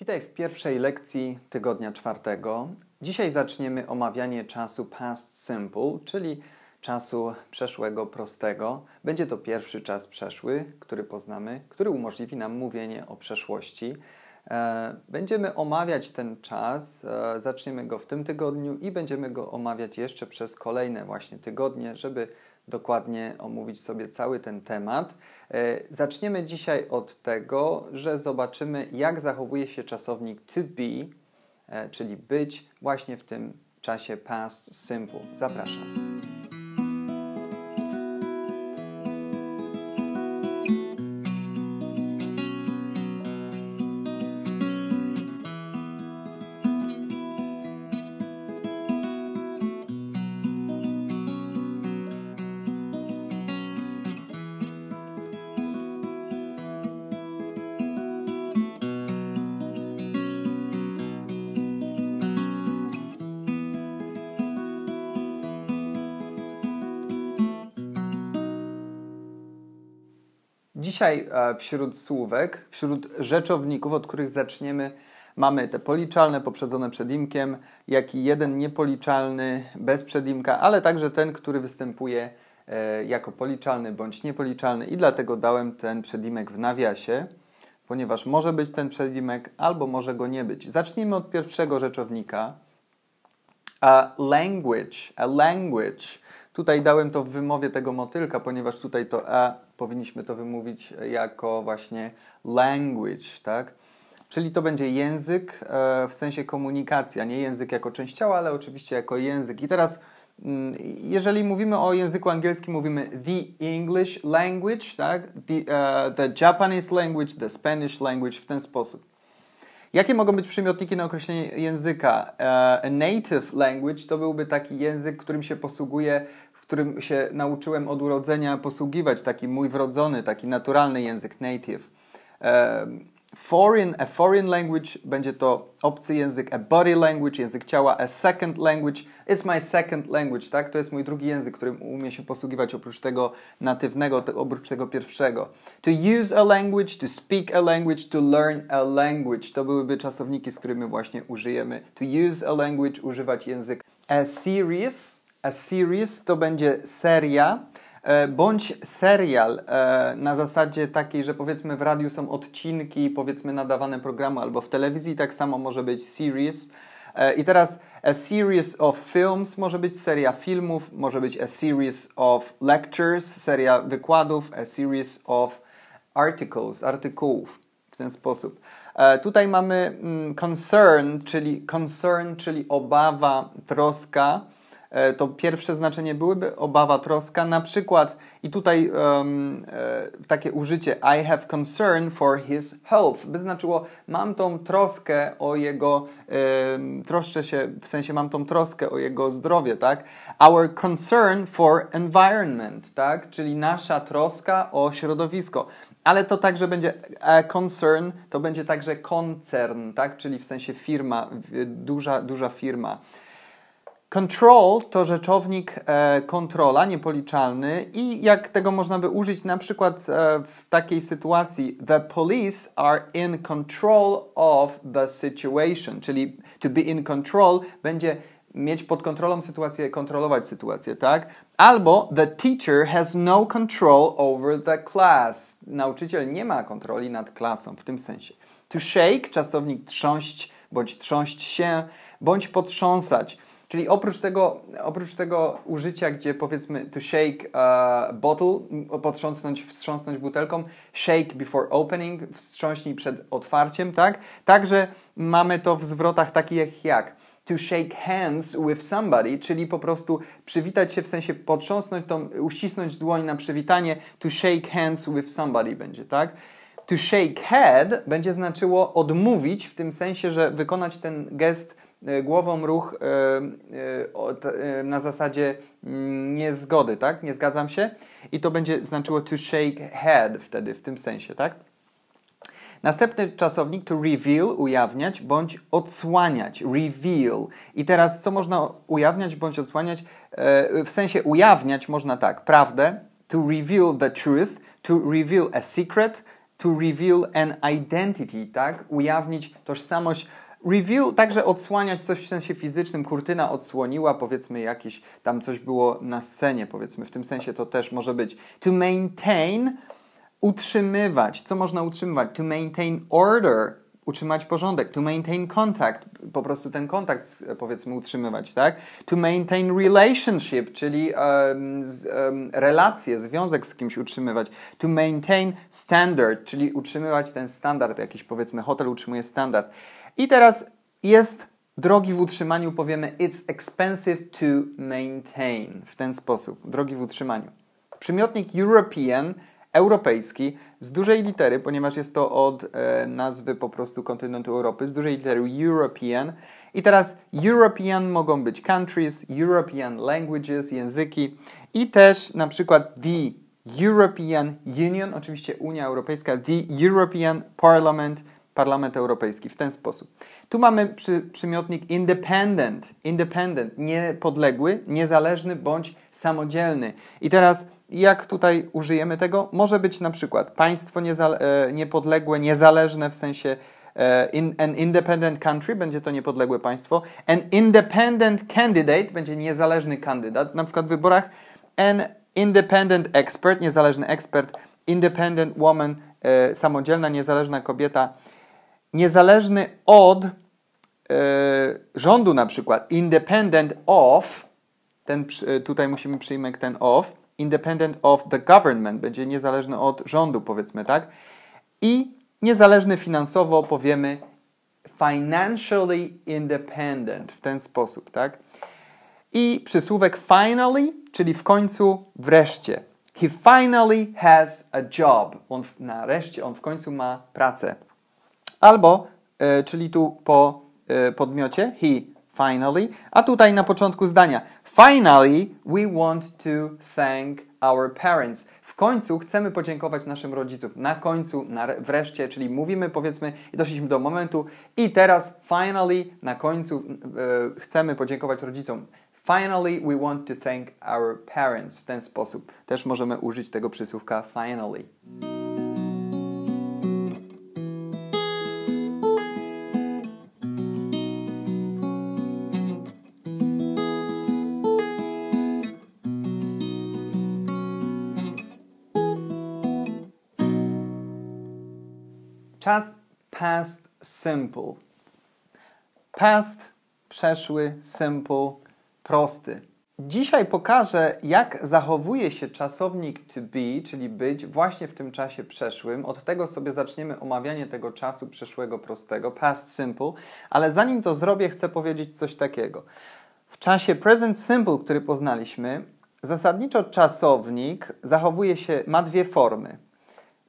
Witaj w pierwszej lekcji tygodnia czwartego. Dzisiaj zaczniemy omawianie czasu past simple, czyli czasu przeszłego prostego. Będzie to pierwszy czas przeszły, który poznamy, który umożliwi nam mówienie o przeszłości. E, będziemy omawiać ten czas, e, zaczniemy go w tym tygodniu i będziemy go omawiać jeszcze przez kolejne właśnie tygodnie, żeby dokładnie omówić sobie cały ten temat. E, zaczniemy dzisiaj od tego, że zobaczymy, jak zachowuje się czasownik to be, e, czyli być, właśnie w tym czasie past simple. Zapraszam. Dzisiaj e, wśród słówek, wśród rzeczowników, od których zaczniemy, mamy te policzalne poprzedzone przedimkiem, jak i jeden niepoliczalny bez przedimka, ale także ten, który występuje e, jako policzalny bądź niepoliczalny i dlatego dałem ten przedimek w nawiasie, ponieważ może być ten przedimek albo może go nie być. Zacznijmy od pierwszego rzeczownika. A language, a language Tutaj dałem to w wymowie tego motylka, ponieważ tutaj to e powinniśmy to wymówić jako właśnie language, tak? Czyli to będzie język e, w sensie komunikacji, a nie język jako część ciała, ale oczywiście jako język. I teraz, mm, jeżeli mówimy o języku angielskim, mówimy the English language, tak? The, uh, the Japanese language, the Spanish language, w ten sposób. Jakie mogą być przymiotniki na określenie języka? E, a native language to byłby taki język, którym się posługuje którym się nauczyłem od urodzenia posługiwać, taki mój wrodzony, taki naturalny język native. E, foreign, a foreign language, będzie to obcy język, a body language, język ciała, a second language, it's my second language, tak? To jest mój drugi język, którym umiem się posługiwać oprócz tego natywnego, oprócz tego pierwszego. To use a language, to speak a language, to learn a language. To byłyby czasowniki, z którymi właśnie użyjemy. To use a language, używać język. A series, a series to będzie seria e, bądź serial e, na zasadzie takiej, że powiedzmy w radiu są odcinki, powiedzmy nadawane programu, albo w telewizji tak samo może być series. E, I teraz a series of films może być seria filmów, może być a series of lectures, seria wykładów, a series of articles, artykułów w ten sposób. Tutaj mamy mm, concern, czyli concern, czyli obawa, troska. E, to pierwsze znaczenie byłyby obawa, troska, na przykład, i tutaj um, takie użycie I have concern for his health, by znaczyło mam tą troskę o jego, um, troszczę się, w sensie mam tą troskę o jego zdrowie, tak? Our concern for environment, tak? Czyli nasza troska o środowisko ale to także będzie e, concern, to będzie także koncern, tak? czyli w sensie firma, duża, duża firma. Control to rzeczownik e, kontrola, niepoliczalny i jak tego można by użyć na przykład e, w takiej sytuacji The police are in control of the situation, czyli to be in control będzie mieć pod kontrolą sytuację, kontrolować sytuację, tak? Albo the teacher has no control over the class. Nauczyciel nie ma kontroli nad klasą w tym sensie. To shake, czasownik trząść bądź trząść się bądź potrząsać. Czyli oprócz tego, oprócz tego użycia, gdzie powiedzmy to shake a e, bottle, potrząsnąć, wstrząsnąć butelką, shake before opening, wstrząśnij przed otwarciem, tak? Także mamy to w zwrotach takich jak to shake hands with somebody, czyli po prostu przywitać się w sensie potrząsnąć, tą, uścisnąć dłoń na przywitanie, to shake hands with somebody będzie, tak? To shake head będzie znaczyło odmówić, w tym sensie, że wykonać ten gest e, głową ruch e, e, na zasadzie mm, niezgody, tak? Nie zgadzam się. I to będzie znaczyło to shake head wtedy, w tym sensie, tak? Następny czasownik to reveal, ujawniać bądź odsłaniać. Reveal. I teraz co można ujawniać bądź odsłaniać? W sensie ujawniać można tak, prawdę. To reveal the truth, to reveal a secret, to reveal an identity, tak? Ujawnić tożsamość. Reveal także odsłaniać coś w sensie fizycznym. Kurtyna odsłoniła, powiedzmy, jakiś tam coś było na scenie, powiedzmy. W tym sensie to też może być. To maintain, utrzymywać. Co można utrzymywać? To maintain order, utrzymać porządek, to maintain contact, po prostu ten kontakt powiedzmy utrzymywać, tak? To maintain relationship, czyli um, z, um, relacje, związek z kimś utrzymywać. To maintain standard, czyli utrzymywać ten standard, jakiś powiedzmy hotel utrzymuje standard. I teraz jest drogi w utrzymaniu, powiemy it's expensive to maintain, w ten sposób, drogi w utrzymaniu. Przymiotnik European europejski z dużej litery, ponieważ jest to od e, nazwy po prostu kontynentu Europy, z dużej litery European. I teraz European mogą być countries, European languages, języki i też na przykład the European Union, oczywiście Unia Europejska, the European Parliament, Parlament Europejski w ten sposób. Tu mamy przy, przymiotnik independent, independent, niepodległy, niezależny bądź samodzielny. I teraz jak tutaj użyjemy tego? Może być na przykład państwo niezale- e, niepodległe, niezależne w sensie e, in, an independent country, będzie to niepodległe państwo, an independent candidate, będzie niezależny kandydat, na przykład w wyborach, an independent expert, niezależny ekspert, independent woman, e, samodzielna, niezależna kobieta, niezależny od e, rządu na przykład, independent of, ten, e, tutaj musimy przyjmek ten of, independent of the government, będzie niezależny od rządu, powiedzmy, tak? I niezależny finansowo powiemy financially independent w ten sposób, tak? I przysłówek finally, czyli w końcu, wreszcie. He finally has a job. On w, nareszcie, on w końcu ma pracę. Albo, e, czyli tu po e, podmiocie, he Finally. A tutaj na początku zdania. Finally, we want to thank our parents. W końcu chcemy podziękować naszym rodzicom. Na końcu, na, wreszcie, czyli mówimy, powiedzmy, doszliśmy do momentu i teraz, finally, na końcu e, chcemy podziękować rodzicom. Finally, we want to thank our parents. W ten sposób też możemy użyć tego przysłówka finally. Czas past simple. Past, przeszły, simple, prosty. Dzisiaj pokażę, jak zachowuje się czasownik to be, czyli być, właśnie w tym czasie przeszłym. Od tego sobie zaczniemy omawianie tego czasu przeszłego prostego, past simple, ale zanim to zrobię, chcę powiedzieć coś takiego. W czasie present simple, który poznaliśmy, zasadniczo czasownik zachowuje się, ma dwie formy.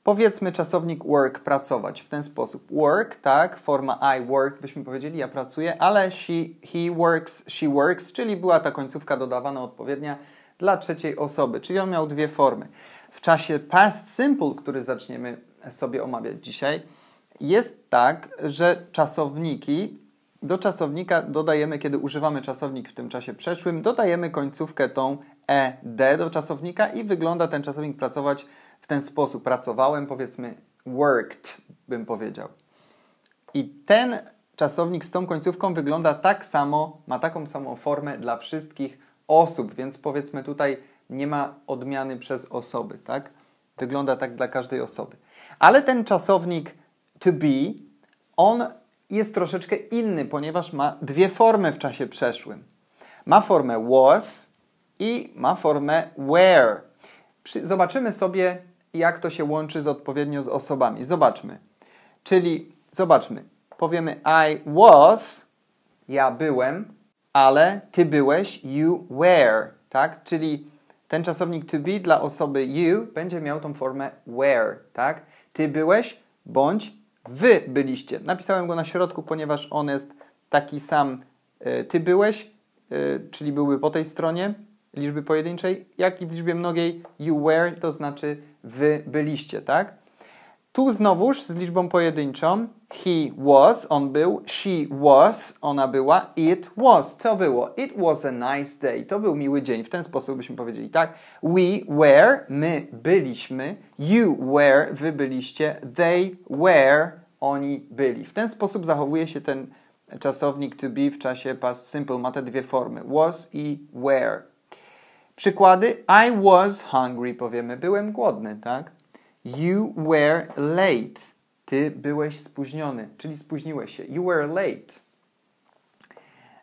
Powiedzmy czasownik work, pracować w ten sposób. Work, tak, forma I work, byśmy powiedzieli, ja pracuję, ale she, he works, she works, czyli była ta końcówka dodawana odpowiednia dla trzeciej osoby, czyli on miał dwie formy. W czasie past simple, który zaczniemy sobie omawiać dzisiaj, jest tak, że czasowniki, do czasownika dodajemy, kiedy używamy czasownik w tym czasie przeszłym, dodajemy końcówkę tą ed do czasownika i wygląda ten czasownik pracować w ten sposób. Pracowałem, powiedzmy, worked, bym powiedział. I ten czasownik z tą końcówką wygląda tak samo, ma taką samą formę dla wszystkich osób, więc powiedzmy tutaj nie ma odmiany przez osoby, tak? Wygląda tak dla każdej osoby. Ale ten czasownik to be, on jest troszeczkę inny, ponieważ ma dwie formy w czasie przeszłym. Ma formę was, i ma formę where. Zobaczymy sobie, jak to się łączy z odpowiednio z osobami. Zobaczmy. Czyli zobaczmy. Powiemy I was, ja byłem, ale ty byłeś, you were, tak? Czyli ten czasownik to be dla osoby you będzie miał tą formę where tak? Ty byłeś bądź wy byliście. Napisałem go na środku, ponieważ on jest taki sam y, ty byłeś, y, czyli byłby po tej stronie, liczby pojedynczej, jak i w liczbie mnogiej you were, to znaczy wy byliście, tak? Tu znowuż z liczbą pojedynczą he was, on był, she was, ona była, it was, to było, it was a nice day, to był miły dzień, w ten sposób byśmy powiedzieli, tak? We were, my byliśmy, you were, wy byliście, they were, oni byli. W ten sposób zachowuje się ten czasownik to be w czasie past simple, ma te dwie formy, was i were. Przykłady I was hungry powiemy, byłem głodny, tak? You were late. Ty byłeś spóźniony, czyli spóźniłeś się. You were late.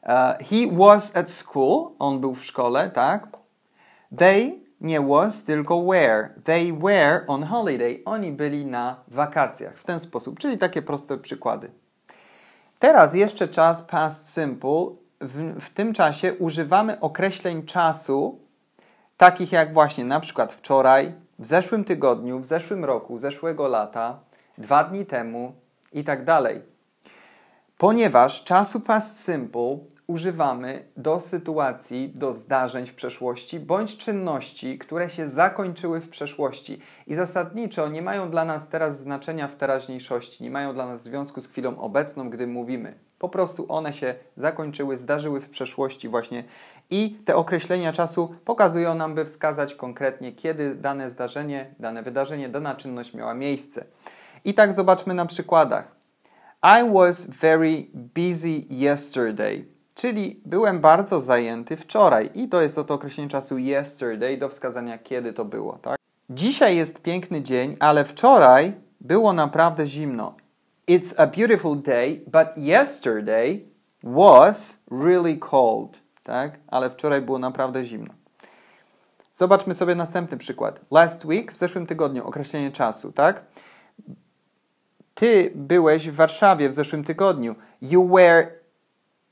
Uh, he was at school. On był w szkole, tak? They nie was, tylko were. They were on holiday. Oni byli na wakacjach. W ten sposób, czyli takie proste przykłady. Teraz jeszcze czas past simple. W, w tym czasie używamy określeń czasu takich jak właśnie na przykład wczoraj, w zeszłym tygodniu, w zeszłym roku, zeszłego lata, dwa dni temu i tak dalej. Ponieważ czasu past simple używamy do sytuacji, do zdarzeń w przeszłości bądź czynności, które się zakończyły w przeszłości i zasadniczo nie mają dla nas teraz znaczenia w teraźniejszości, nie mają dla nas związku z chwilą obecną, gdy mówimy. Po prostu one się zakończyły, zdarzyły w przeszłości właśnie i te określenia czasu pokazują nam, by wskazać konkretnie, kiedy dane zdarzenie, dane wydarzenie, dana czynność miała miejsce. I tak zobaczmy na przykładach. I was very busy yesterday. Czyli byłem bardzo zajęty wczoraj. I to jest to określenie czasu yesterday do wskazania, kiedy to było. Tak? Dzisiaj jest piękny dzień, ale wczoraj było naprawdę zimno. It's a beautiful day, but yesterday was really cold. Tak? Ale wczoraj było naprawdę zimno. Zobaczmy sobie następny przykład. Last week, w zeszłym tygodniu, określenie czasu, tak? Ty byłeś w Warszawie w zeszłym tygodniu. You were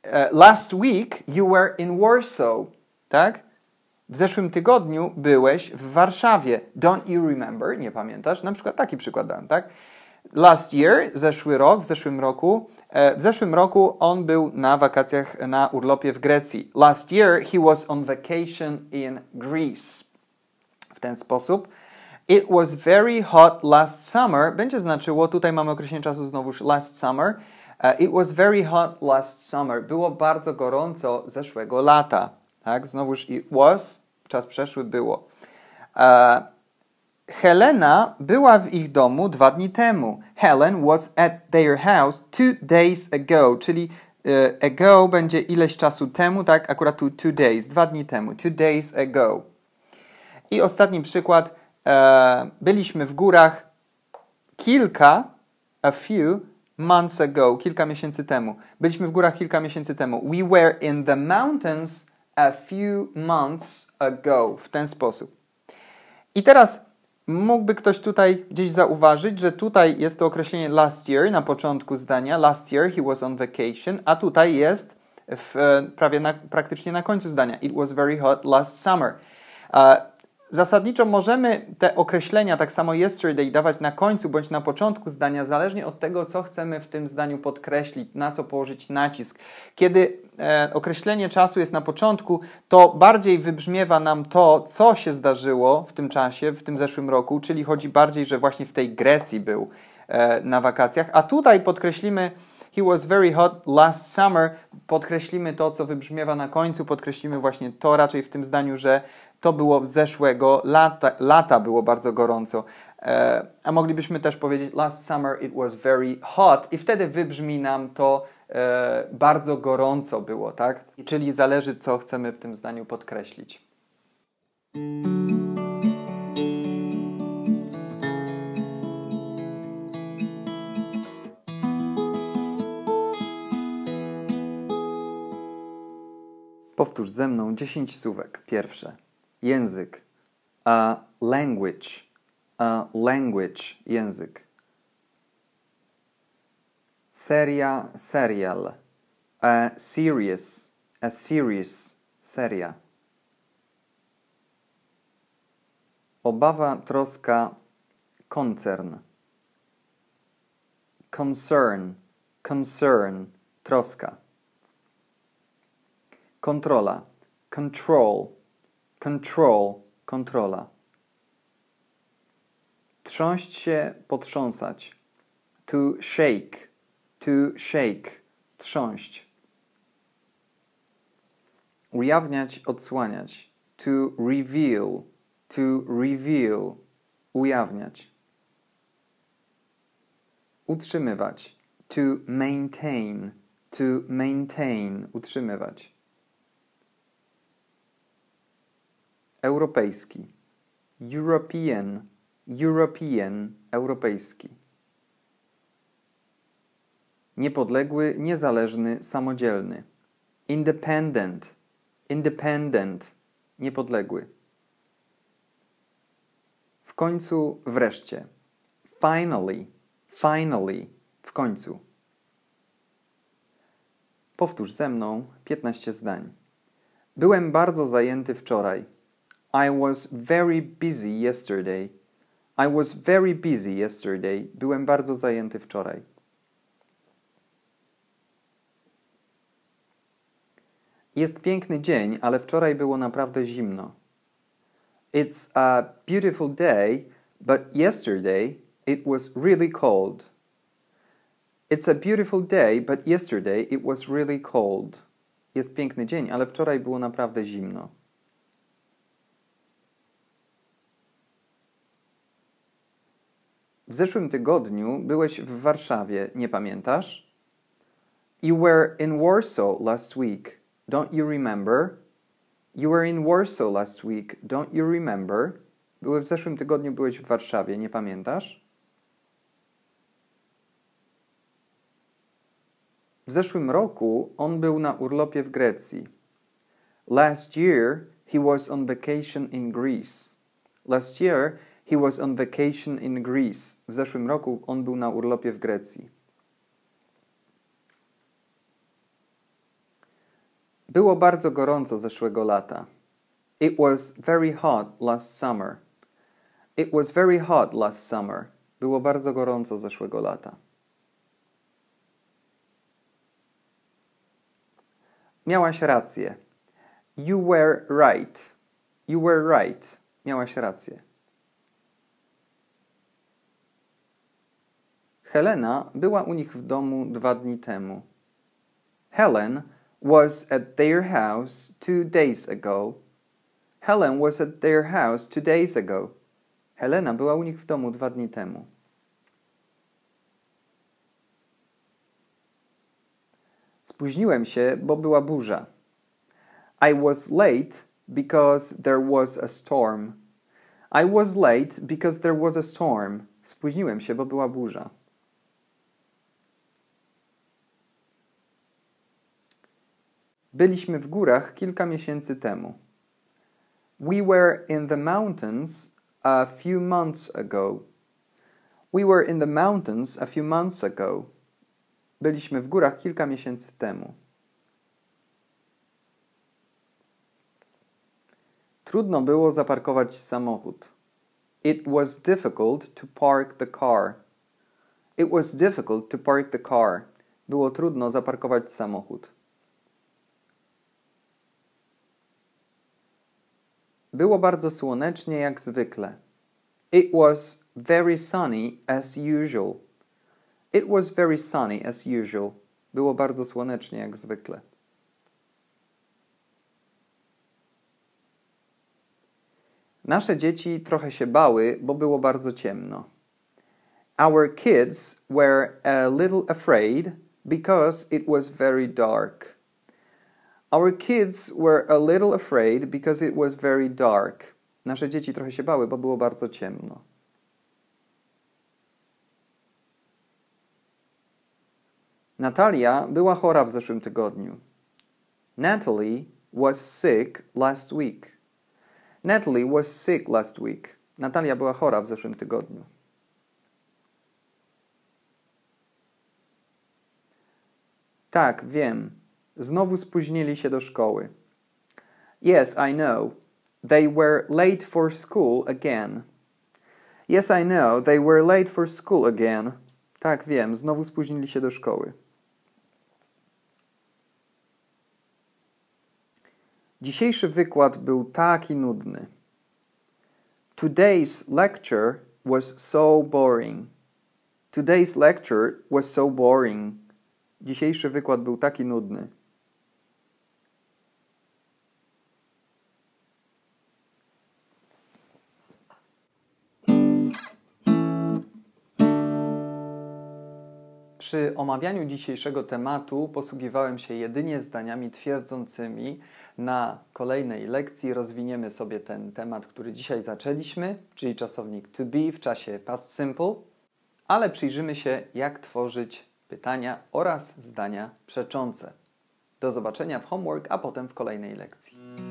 uh, last week you were in Warsaw, tak? W zeszłym tygodniu byłeś w Warszawie. Don't you remember? Nie pamiętasz? Na przykład taki przykład dałem, tak? Last year, zeszły rok, w zeszłym roku, e, w zeszłym roku on był na wakacjach, na urlopie w Grecji. Last year he was on vacation in Greece. W ten sposób. It was very hot last summer. Będzie znaczyło, tutaj mamy określenie czasu znowuż last summer. E, it was very hot last summer. Było bardzo gorąco zeszłego lata. Tak, znowuż it was, czas przeszły, było. Uh, Helena była w ich domu dwa dni temu. Helen was at their house two days ago, czyli e, ago będzie ileś czasu temu, tak? Akurat tu two days, dwa dni temu, two days ago. I ostatni przykład. E, byliśmy w górach kilka, a few months ago, kilka miesięcy temu. Byliśmy w górach kilka miesięcy temu. We were in the mountains a few months ago. W ten sposób. I teraz Mógłby ktoś tutaj gdzieś zauważyć, że tutaj jest to określenie last year na początku zdania. Last year he was on vacation, a tutaj jest w, e, prawie na, praktycznie na końcu zdania. It was very hot last summer. Zasadniczo możemy te określenia, tak samo yesterday, dawać na końcu bądź na początku zdania, zależnie od tego, co chcemy w tym zdaniu podkreślić, na co położyć nacisk. Kiedy E, określenie czasu jest na początku, to bardziej wybrzmiewa nam to, co się zdarzyło w tym czasie, w tym zeszłym roku, czyli chodzi bardziej, że właśnie w tej Grecji był e, na wakacjach, a tutaj podkreślimy He was very hot last summer. Podkreślimy to, co wybrzmiewa na końcu, podkreślimy właśnie to raczej w tym zdaniu, że to było zeszłego lata, lata było bardzo gorąco. E, a moglibyśmy też powiedzieć last summer it was very hot i wtedy wybrzmi nam to E, bardzo gorąco było, tak? Czyli zależy, co chcemy w tym zdaniu podkreślić. Powtórz ze mną 10 słówek. Pierwsze. Język. A language. A language. Język. Seria, serial. A series, a series, seria. Obawa, troska, koncern. Concern, concern, troska. Kontrola, control, control, kontrola. Trząść się, potrząsać. To shake to shake, trząść. Ujawniać, odsłaniać. To reveal, to reveal, ujawniać. Utrzymywać. To maintain, to maintain, utrzymywać. Europejski. European, European, europejski niepodległy, niezależny, samodzielny. Independent, independent, niepodległy. W końcu, wreszcie. Finally, finally, w końcu. Powtórz ze mną 15 zdań. Byłem bardzo zajęty wczoraj. I was very busy yesterday. I was very busy yesterday. Byłem bardzo zajęty wczoraj. Jest piękny dzień, ale wczoraj było naprawdę zimno. It's a beautiful day, but yesterday it was really cold. It's a beautiful day, but yesterday it was really cold. Jest piękny dzień, ale wczoraj było naprawdę zimno. W zeszłym tygodniu byłeś w Warszawie, nie pamiętasz? You were in Warsaw last week. Don't you remember? You were in Warsaw last week. Don't you remember? Były w zeszłym tygodniu byłeś w Warszawie, nie pamiętasz? W zeszłym roku on był na urlopie w Grecji. Last year he was on vacation in Greece. Last year he was on vacation in Greece. W zeszłym roku on był na urlopie w Grecji. Było bardzo gorąco zeszłego lata. It was very hot last summer. It was very hot last summer. Było bardzo gorąco zeszłego lata. Miałaś rację. You were right. You were right. Miałaś rację. Helena była u nich w domu dwa dni temu. Helen was at their house two days ago. Helen was at their house two days ago. Helena była u nich w domu dwa dni temu. Spóźniłem się, bo była burza. I was late because there was a storm. I was late because there was a storm. Spóźniłem się, bo była burza. Byliśmy w górach kilka miesięcy temu. We were in the mountains a few months ago. We were in the mountains a few months ago. Byliśmy w górach kilka miesięcy temu. Trudno było zaparkować samochód. It was difficult to park the car. It was difficult to park the car. Było trudno zaparkować samochód. Było bardzo słonecznie jak zwykle. It was very sunny as usual. It was very sunny as usual. Było bardzo słonecznie jak zwykle. Nasze dzieci trochę się bały, bo było bardzo ciemno. Our kids were a little afraid because it was very dark. Our kids were a little afraid because it was very dark. Nasze dzieci trochę się bały, bo było bardzo ciemno. Natalia była chora w zeszłym tygodniu. Natalie was sick last week. Natalie was sick last week. Natalia była chora w zeszłym tygodniu. Tak, wiem. Znowu spóźnili się do szkoły. Yes, I know. They were late for school again. Yes, I know. They were late for school again. Tak, wiem. Znowu spóźnili się do szkoły. Dzisiejszy wykład był taki nudny. Today's lecture was so boring. Today's lecture was so boring. Dzisiejszy wykład był taki nudny. Przy omawianiu dzisiejszego tematu posługiwałem się jedynie zdaniami twierdzącymi. Na kolejnej lekcji rozwiniemy sobie ten temat, który dzisiaj zaczęliśmy, czyli czasownik to be w czasie past simple, ale przyjrzymy się, jak tworzyć pytania oraz zdania przeczące. Do zobaczenia w homework, a potem w kolejnej lekcji.